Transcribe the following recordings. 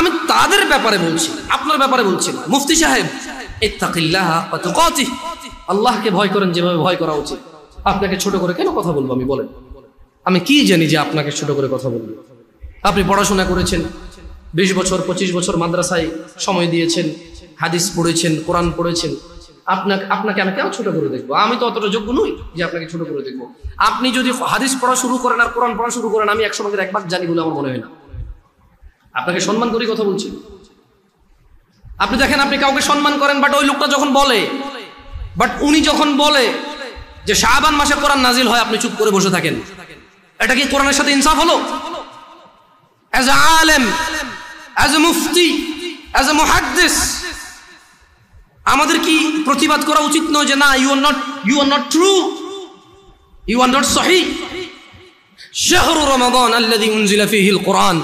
আমি তাদের ব্যাপারে বলছি আপনার ব্যাপারে বলছি না মুফতি সাহেব আল্লাহকে ভয় করেন যেভাবে ভয় করা উচিত আপনাকে ছোট করে কেন কথা বলবো আমি বলেন আমি কি জানি যে আপনাকে ছোট করে কথা বলবো আপনি পড়াশোনা করেছেন বিশ বছর পঁচিশ বছর মাদ্রাসায় সময় দিয়েছেন হাদিস পড়েছেন কোরআন পড়েছেন আপনাকে আপনাকে আমি কেন ছোট করে দেখবো আমি তো অতটা যোগ্য নই যে আপনাকে ছোট করে দেখবো আপনি যদি হাদিস পড়া শুরু করেন আর কোরআন পড়া শুরু করেন আমি একসঙ্গে একবার জানি বলে আমার মনে হয় না আপনাকে সম্মান করি কথা বলছি আপনি দেখেন আপনি কাউকে সম্মান করেন বাট ওই লোকটা যখন বলে বাট উনি যখন বলে যে শাহবান মাসে কোরআন নাজিল হয় আপনি চুপ করে বসে থাকেন এটা কি কোরআনের সাথে ইনসাফ হলো অ্যাজ এ আলেম as a Mufti as a মুহাদ্দিস আমাদের কি প্রতিবাদ করা উচিত নয় যে না you are not you are not true you are not সহি শাহরু রমাদান আল্লাযী উনজিলা ফীহিল কোরআন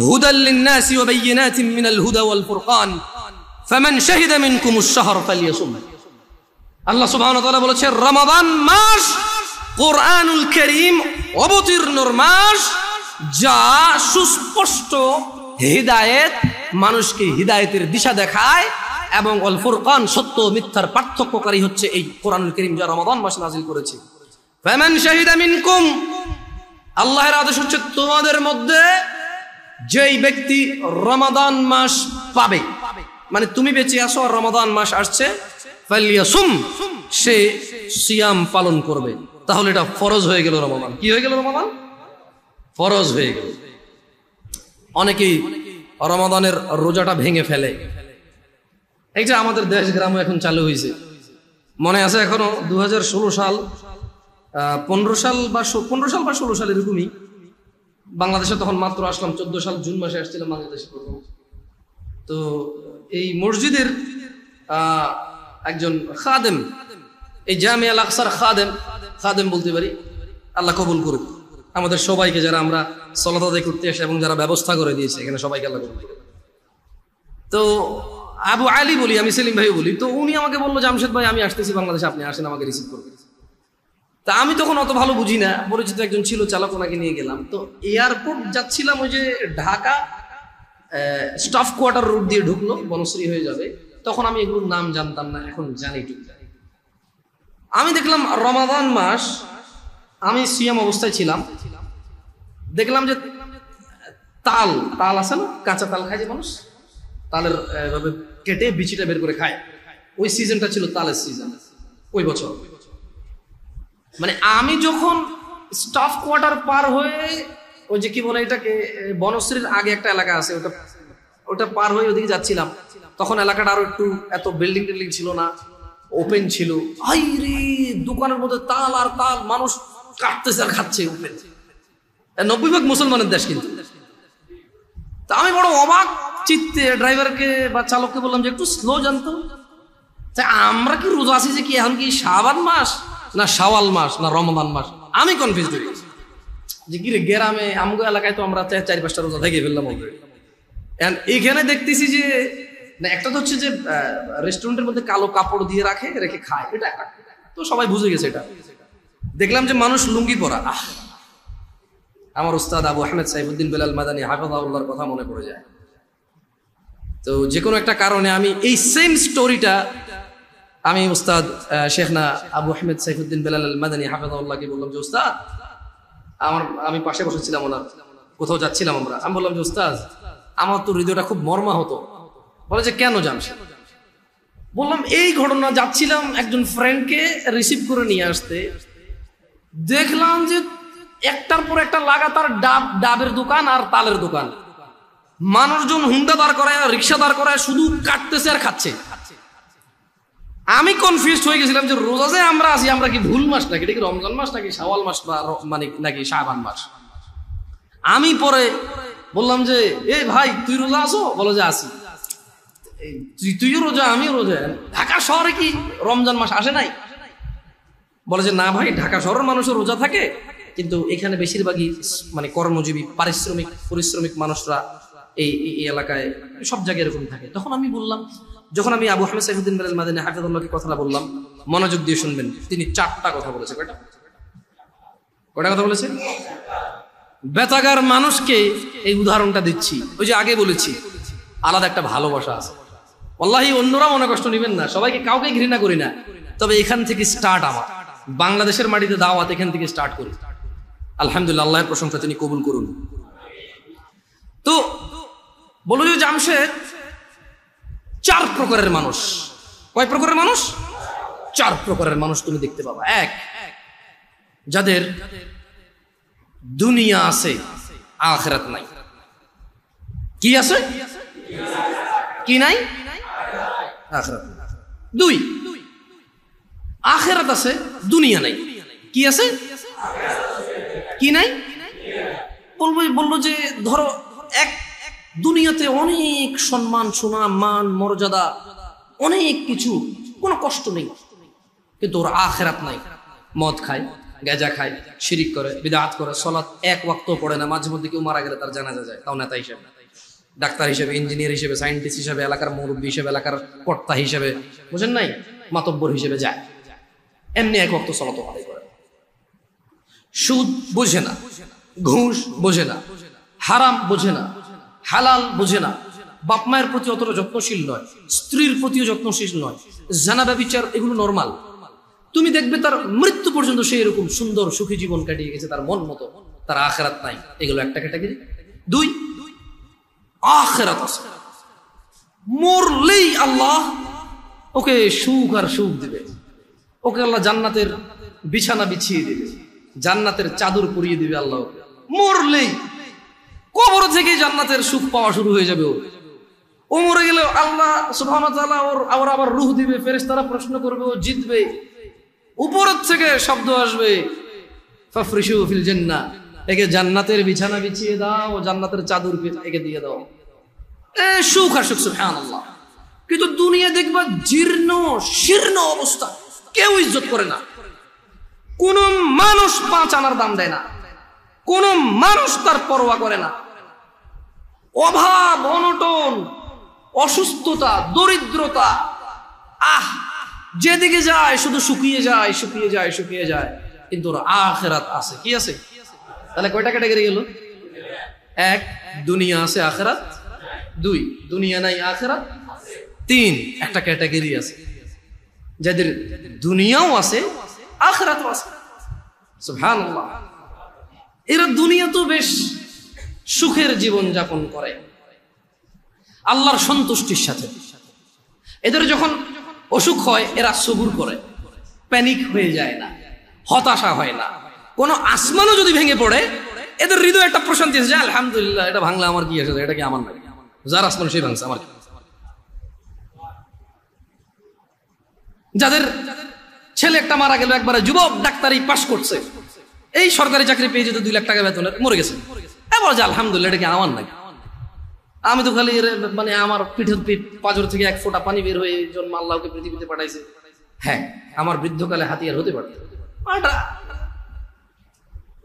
هدى للناس وبينات من الهدى والفرقان فمن شهد منكم الشهر فليصم আল্লাহ সুবহান তাআলা বলেছে রমাদান মাস কোরআনুল করিম অবতীর্ণর মাস যা সুস্পষ্ট হিদায়েত মানুষকে হিদায়েতের দিশা দেখায় এবং অল ফুরকান সত্য মিথ্যার পার্থক্যকারী হচ্ছে এই কোরআনুল করিম যা রমাদান মাস নাজিল করেছে ফেমেন শাহিদা মিনকুম আল্লাহর আদেশ হচ্ছে তোমাদের মধ্যে যেই ব্যক্তি রমাদান মাস পাবে মানে তুমি বেঁচে আসো আর রমাদান মাস আসছে সে সিয়াম পালন করবে তাহলে এটা ফরজ হয়ে গেল রমাদান কি হয়ে গেল রমাদান ফরজ হয়ে গেল অনেকেই রমাদানের রোজাটা ভেঙে ফেলে এই যে আমাদের দেশ গ্রাম এখন চালু হয়েছে মনে আছে এখনো দু সাল পনেরো সাল বা পনেরো সাল বা ষোলো সাল এরকমই বাংলাদেশে তখন মাত্র আসলাম চোদ্দ সাল জুন মাসে আসছিলাম বাংলাদেশে প্রথম তো এই মসজিদের একজন খাদেম এই জামে আল আকসার খাদেম খাদেম বলতে পারি আল্লাহ কবুল করুক আমাদের সবাইকে যারা আমরা সলাত করতে আসে এবং যারা ব্যবস্থা করে দিয়েছে এখানে সবাইকে আল্লাহ কবুল তো আবু আলী বলি আমি সেলিম ভাই বলি তো উনি আমাকে বললো জামশেদ ভাই আমি আসতেছি বাংলাদেশে আপনি আসেন আমাকে রিসিভ করবেন তা আমি তখন অত ভালো বুঝি না পরিচিত একজন ছিল চালক ওনাকে নিয়ে গেলাম তো এয়ারপোর্ট যাচ্ছিলাম ওই যে ঢাকা স্টাফ কোয়ার্টার রুট দিয়ে ঢুকলো বনশ্রী হয়ে যাবে তখন আমি এগুলোর নাম জানতাম না এখন জানি জানি আমি দেখলাম রমাদান মাস আমি সিএম অবস্থায় ছিলাম দেখলাম যে তাল তাল আছে না কাঁচা তাল খায় যে মানুষ তালের কেটে বিচিটা বের করে খায় ওই সিজনটা ছিল তালের সিজন ওই বছর মানে আমি যখন স্টাফ কোয়ার্টার পার হয়ে ওই যে কি বলে এটাকে বনশ্রীর আগে একটা এলাকা আছে ওটা ওটা পার হয়ে ওদিকে যাচ্ছিলাম তখন এলাকাটা আরো একটু এত বিল্ডিং টিল্ডিং ছিল না ওপেন ছিল আই দোকানের মধ্যে তাল আর তাল মানুষ কাটতেছে আর খাচ্ছে ওপেন নব্বই ভাগ মুসলমানের দেশ কিন্তু তা আমি বড় অবাক চিত্তে ড্রাইভারকে বা চালককে বললাম যে একটু স্লো জানতো তা আমরা কি রোজা আছি যে কি এখন কি শাবান মাস না শাওয়াল মাস না রমদান মাস আমি কনফিউজ হয়ে গেছি যে রে গ্রামে আমগো এলাকায় তো আমরা চার পাঁচটা রোজা থেকে ফেললাম এইখানে দেখতেছি যে না একটা তো হচ্ছে যে রেস্টুরেন্টের মধ্যে কালো কাপড় দিয়ে রাখে রেখে খায় এটা তো সবাই বুঝে গেছে এটা দেখলাম যে মানুষ লুঙ্গি পরা আমার উস্তাদ আবু আহমেদ সাইফুদ্দিন বেলাল মাদানী হাফাজাউল্লাহর কথা মনে পড়ে যায় তো যে কোনো একটা কারণে আমি এই সেম স্টোরিটা আমি উস্তাদ শেখনা আবু আহমেদ সাইফুদ্দিন বেলাল আল মাদানী হাফেজাউল্লাহকে বললাম যে উস্তাদ আমার আমি পাশে বসেছিলাম ওনার কোথাও যাচ্ছিলাম আমরা আমি বললাম যে উস্তাদ আমার তো হৃদয়টা খুব মর্মা হতো বলে যে কেন জানস বললাম এই ঘটনা যাচ্ছিলাম একজন ফ্রেন্ডকে রিসিভ করে নিয়ে আসতে দেখলাম যে একটার পর একটা লাগাতার ডাব ডাবের দোকান আর তালের দোকান মানুষজন হুন্ডা দাঁড় করায় রিক্সা দাঁড় করায় শুধু কাটতেছে আর খাচ্ছে আমি কনফিউজ হয়ে গেছিলাম যে রোজা যে আমরা আছি আমরা কি ভুল মাস নাকি এটা কি রমজান মাস নাকি শাওয়াল মাস বা মানে নাকি শাহবান মাস আমি পরে বললাম যে এ ভাই তুই রোজা আছো বলো যে আছি তুই তুইও রোজা আমিও রোজা ঢাকা শহরে কি রমজান মাস আসে নাই বলে যে না ভাই ঢাকা শহরের মানুষের রোজা থাকে কিন্তু এখানে বেশিরভাগই মানে কর্মজীবী পারিশ্রমিক পরিশ্রমিক মানুষরা এই এলাকায় সব জায়গায় এরকম থাকে তখন আমি বললাম যখন আমি আবু হামিদ সাইফুদ্দিন বেলাল মাদিনী হাফিজুল্লাহকে কথাটা বললাম মনোযোগ দিয়ে শুনবেন তিনি চারটা কথা বলেছে কয়টা কয়টা কথা বলেছে বেতাগার মানুষকে এই উদাহরণটা দিচ্ছি ওই যে আগে বলেছি আলাদা একটা ভালোবাসা আছে আল্লাহি অন্যরা মনে কষ্ট নেবেন না সবাইকে কাউকে ঘৃণা করি না তবে এখান থেকে স্টার্ট আমার বাংলাদেশের মাটিতে দাওয়াত এখান থেকে স্টার্ট করি আলহামদুলিল্লাহ আল্লাহের প্রশংসা তিনি কবুল করুন তো বলুন জামশেদ চার প্রকারের মানুষ কয় প্রকারের মানুষ চার প্রকারের মানুষ তুমি দেখতে পাবা এক যাদের দুনিয়া আছে আখরাত নাই কি আছে কি নাই আখরাত দুই আখেরাত আছে দুনিয়া নাই কি আছে কি নাই বলবো বললো যে ধরো এক দুনিয়াতে অনেক সম্মান সোনা মান মর্যাদা অনেক কিছু কোনো কষ্ট নেই কিন্তু ওর আখেরাত নাই মদ খায় গেজা খায় শিরিক করে বিদাত করে সলাৎ এক ওয়াক্ত পড়ে না মাঝে মধ্যে কেউ মারা গেলে তার জানাজা যায় তাও নেতা হিসেবে ডাক্তার হিসেবে ইঞ্জিনিয়ার হিসেবে সায়েন্টিস্ট হিসেবে এলাকার মুরব্বী হিসেবে এলাকার কর্তা হিসেবে বুঝেন নাই মাতব্বর হিসেবে যায় এমনি এক ওয়াক্ত সলাত করে সুদ বোঝে না ঘুষ বোঝে না হারাম বোঝে না হালাল বোঝে না বাপ মায়ের প্রতি অতটা যত্নশীল নয় স্ত্রীর প্রতিও যত্নশীল নয় জানা ব্যবচার এগুলো নর্মাল তুমি দেখবে তার মৃত্যু পর্যন্ত সে এরকম সুন্দর সুখী জীবন কাটিয়ে গেছে তার মন মতো তার আখেরাত নাই এগুলো একটা ক্যাটাগরি দুই আখেরাত আছে মরলেই আল্লাহ ওকে সুখ আর সুখ দিবে ওকে আল্লাহ জান্নাতের বিছানা বিছিয়ে দিবে জান্নাতের চাদর পরিয়ে দিবে আল্লাহ মরলেই কবর থেকে জান্নাতের সুখ পাওয়া শুরু হয়ে যাবে ও ও মরে গেলে আল্লাহ সুহান ওর আবার আবার রুহ দিবে ফেরেস তারা প্রশ্ন করবে ও জিতবে উপরের থেকে শব্দ আসবে জেন্না একে জান্নাতের বিছানা বিছিয়ে দাও জান্নাতের চাদর একে দিয়ে দাও এ সুখ আর সুখ সুহান আল্লাহ কিন্তু দুনিয়া দেখবা জীর্ণ শীর্ণ অবস্থা কেউ ইজ্জত করে না কোন মানুষ পাঁচ আনার দাম দেয় না কোন মানুষ তার পরোয়া করে না অভাব অনটন অসুস্থতা দরিদ্রতা আহ যেদিকে যায় শুধু শুকিয়ে যায় শুকিয়ে যায় শুকিয়ে যায় কিন্তু ওর আখেরাত আছে কি আছে তাহলে কয়টা ক্যাটাগরি গেল এক দুনিয়া আছে আখেরাত দুই দুনিয়া নাই আখেরাত তিন একটা ক্যাটাগরি আছে যাদের দুনিয়াও আছে আখরাতও আছে এরা দুনিয়া তো বেশ সুখের জীবন যাপন করে আল্লাহর সন্তুষ্টির সাথে এদের যখন অসুখ হয় এরা সবুর করে প্যানিক হয়ে যায় না হতাশা হয় না কোন আসমানও যদি ভেঙে পড়ে এদের হৃদয় একটা প্রশান্তি এসে আলহামদুলিল্লাহ এটা ভাঙলে আমার কি এসেছে এটা কি আমার না যার আসমান সেই ভাঙছে আমার যাদের ছেলে একটা মারা গেল একবারে যুবক ডাক্তারি পাশ করছে এই সরকারি চাকরি পেয়ে যেত দুই লাখ টাকা বেতনের মরে গেছে বলো যে এটা কি আমার নাকি আমি তো খালি মানে আমার পিঠের পিঠ পাঁচর থেকে এক ফোঁটা পানি বের হয়ে জন মাল্লাহকে পৃথিবীতে পাঠাইছে হ্যাঁ আমার বৃদ্ধকালে হাতিয়ার হতে পারত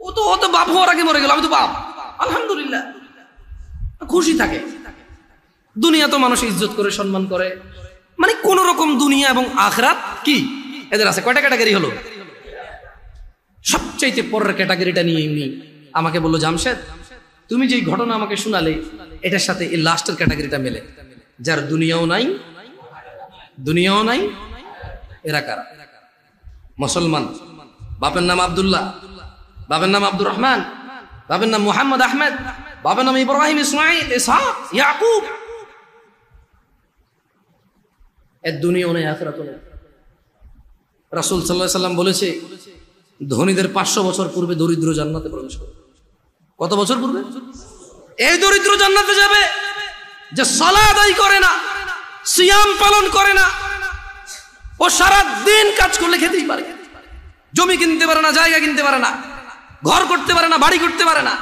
ও তো ও তো বাপ হওয়ার আগে মরে গেল আমি তো বাপ আলহামদুলিল্লাহ খুশি থাকে দুনিয়া তো মানুষ ইজ্জত করে সম্মান করে মানে কোন রকম দুনিয়া এবং আখরাত কি এদের আছে কয়টা ক্যাটাগরি হলো সবচাইতে পরের ক্যাটাগরিটা নিয়ে এমনি আমাকে বললো জামশেদ তুমি যে ঘটনা আমাকে শোনালে এটার সাথে এই লাস্টের ক্যাটাগরিটা মেলে যার দুনিয়াও নাই দুনিয়াও নাই এরা কারা মুসলমান বাপের নাম আবদুল্লাহ বাপের নাম আব্দুর রহমান বাপের নাম মোহাম্মদ আহমেদ বাপের নাম ইব্রাহিম ইসমাইল ইয়াকুব এর দুনিয়াও নেই আখরাতও রাসুল সাল্লাহ সাল্লাম বলেছে ধনীদের পাঁচশো বছর পূর্বে দরিদ্র জান্নাতে প্রবেশ করে কত বছর পূর্বে এই দরিদ্র জান্নাতে যাবে যে সলা আদায় করে না সিয়াম পালন করে না ও সারা দিন কাজ করলে খেতেই পারে জমি কিনতে পারে না জায়গা কিনতে পারে না ঘর করতে পারে না বাড়ি করতে পারে না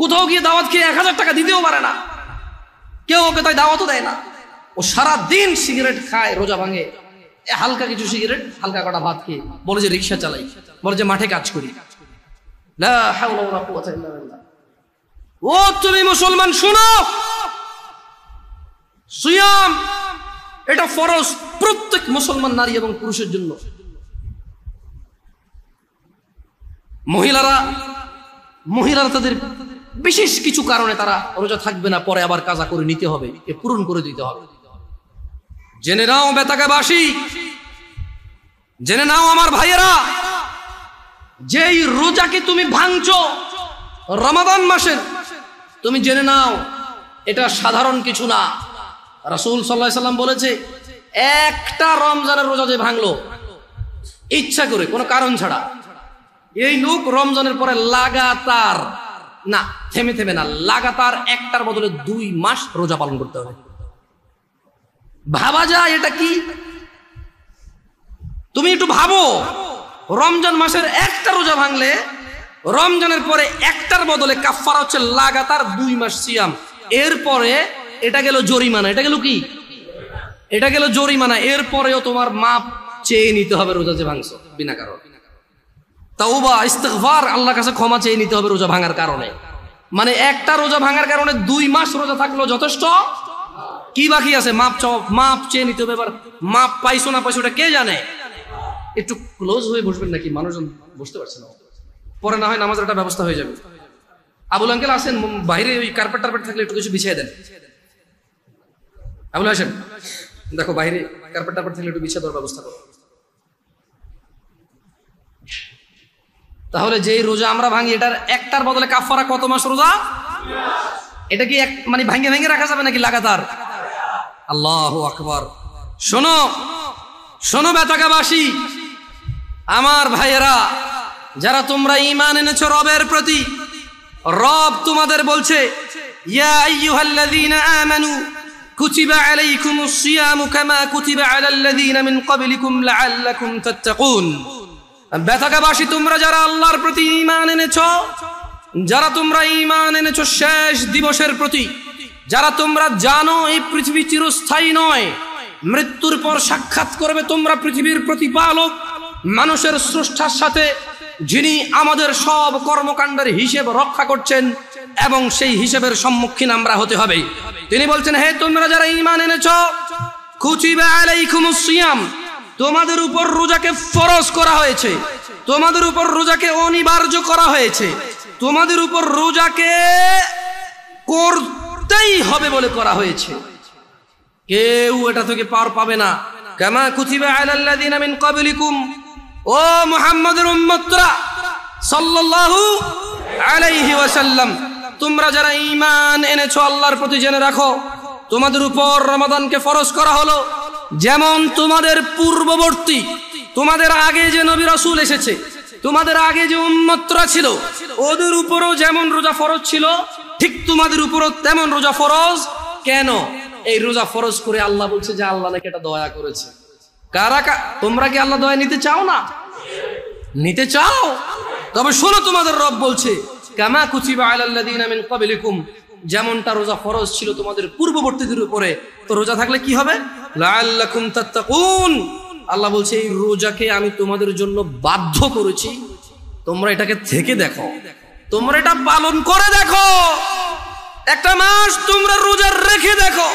কোথাও গিয়ে দাওয়াত খেয়ে এক হাজার টাকা দিতেও পারে না কেউ ওকে তাই দাওয়াতও দেয় না ও সারা দিন সিগারেট খায় রোজা ভাঙে হালকা কিছু সিগারেট হালকা কটা ভাত খেয়ে বলে যে রিক্সা চালাই বলে যে মাঠে কাজ করি ও তুমি মুসলমান শুনো সুয়াম এটা ফরজ প্রত্যেক মুসলমান নারী এবং পুরুষের জন্য মহিলারা মহিলারা তাদের বিশেষ কিছু কারণে তারা রোজা থাকবে না পরে আবার কাজা করে নিতে হবে এ পূরণ করে দিতে হবে জেনে নাও বেতাকে বাসি জেনে নাও আমার ভাইয়েরা যেই রোজাকে তুমি ভাঙছ রমাদান মাসের তুমি জেনে নাও এটা সাধারণ কিছু না রাসুল সাল্লাহ সাল্লাম বলেছে একটা রমজানের রোজা যে ভাঙলো ইচ্ছা করে কোনো কারণ ছাড়া এই লোক রমজানের পরে লাগাতার না থেমে থেমে না লাগাতার একটার বদলে দুই মাস রোজা পালন করতে হবে ভাবা যায় এটা কি তুমি একটু ভাবো রমজান মাসের একটা রোজা ভাঙলে রমজানের পরে একটার বদলে কাফারা হচ্ছে লাগাতার দুই মাস সিয়াম এরপরে এটা গেল জরিমানা এটা গেল কি এটা গেল জরিমানা এরপরেও তোমার মাপ চেয়ে নিতে হবে রোজা যে ভাঙছ বিনা কারণ বা ইস্তফার আল্লাহ কাছে ক্ষমা চেয়ে নিতে হবে রোজা ভাঙার কারণে মানে একটা রোজা ভাঙার কারণে দুই মাস রোজা থাকলো যথেষ্ট কি বাকি আছে মাপ মাপ চেয়ে নিতে হবে এবার মাপ পাইছো না পাইছো ওটা কে জানে একটু ক্লোজ হয়ে বসবেন নাকি মানুষজন বসতে পারছে না পরে না হয় নামাজের একটা ব্যবস্থা হয়ে যাবে আবুল আঙ্কেল আসেন বাইরে ওই কার্পেট টার্পেট থাকলে একটু কিছু বিছিয়ে দেন আবুল আসেন দেখো বাইরে কার্পেট টার্পেট থাকলে একটু বিছিয়ে দেওয়ার ব্যবস্থা করো তাহলে যেই রোজা আমরা ভাঙি এটার একটার বদলে কাফারা কত মাস রোজা এটা কি এক মানে ভাঙে ভাঙে রাখা যাবে নাকি লাগাতার আল্লাহ আকবর শোনো শোনো বেতাকাবাসী আমার ভাইয়েরা যারা তোমরা ইমান এনেছ রবের প্রতি রব তোমাদের বলছে তোমরা যারা আল্লাহর প্রতি এনেছ যারা তোমরা ইমান এনেছ শেষ দিবসের প্রতি যারা তোমরা জানো এই পৃথিবী চিরস্থায়ী নয় মৃত্যুর পর সাক্ষাৎ করবে তোমরা পৃথিবীর প্রতিপালক মানুষের স্রষ্টার সাথে যিনি আমাদের সব কর্মকাণ্ডের হিসেব রক্ষা করছেন এবং সেই হিসেবের সম্মুখীন আমরা হতে হবে তিনি বলছেন হে তোমরা যারা ইমান এনেছ খুচিবাম তোমাদের উপর রোজাকে ফরজ করা হয়েছে তোমাদের উপর রোজাকে অনিবার্য করা হয়েছে তোমাদের উপর রোজাকে করতেই হবে বলে করা হয়েছে কেউ এটা থেকে পার পাবে না কেমা কুচিবা দিন আমিন কবিলিকুম ও মোহাম্মদের উম্মতরা সাল্লাল্লাহু আলাইহি ওয়াসাল্লাম তোমরা যারা ঈমান এনেছো আল্লাহর প্রতি জেনে রাখো তোমাদের উপর রমাদানকে ফরজ করা হলো যেমন তোমাদের পূর্ববর্তী তোমাদের আগে যে নবী রাসূল এসেছে তোমাদের আগে যে উম্মতরা ছিল ওদের উপরও যেমন রোজা ফরজ ছিল ঠিক তোমাদের উপরও তেমন রোজা ফরজ কেন এই রোজা ফরজ করে আল্লাহ বলছে যে আল্লাহ নাকি এটা দয়া করেছে কারা তোমরা কি আল্লাহ দয়া নিতে চাও না নিতে চাও তবে শোনো তোমাদের রব বলছে কামা কুচিবা আলাল্লাদিন আমিন কবিলিকুম যেমনটা রোজা ফরজ ছিল তোমাদের পূর্ববর্তীদের উপরে তো রোজা থাকলে কি হবে আল্লাহ বলছে এই রোজাকে আমি তোমাদের জন্য বাধ্য করেছি তোমরা এটাকে থেকে দেখো তোমরা এটা পালন করে দেখো একটা মাস তোমরা রোজা রেখে দেখো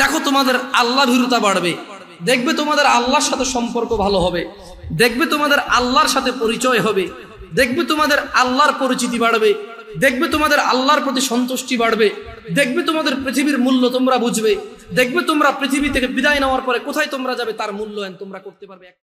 দেখো তোমাদের আল্লাহ ভীরুতা বাড়বে দেখবে তোমাদের আল্লাহর সাথে সম্পর্ক ভালো হবে দেখবে তোমাদের আল্লাহর সাথে পরিচয় হবে দেখবে তোমাদের আল্লাহর পরিচিতি বাড়বে দেখবে তোমাদের আল্লাহর প্রতি সন্তুষ্টি বাড়বে দেখবে তোমাদের পৃথিবীর মূল্য তোমরা বুঝবে দেখবে তোমরা পৃথিবী থেকে বিদায় নেওয়ার পরে কোথায় তোমরা যাবে তার মূল্যায়ন তোমরা করতে পারবে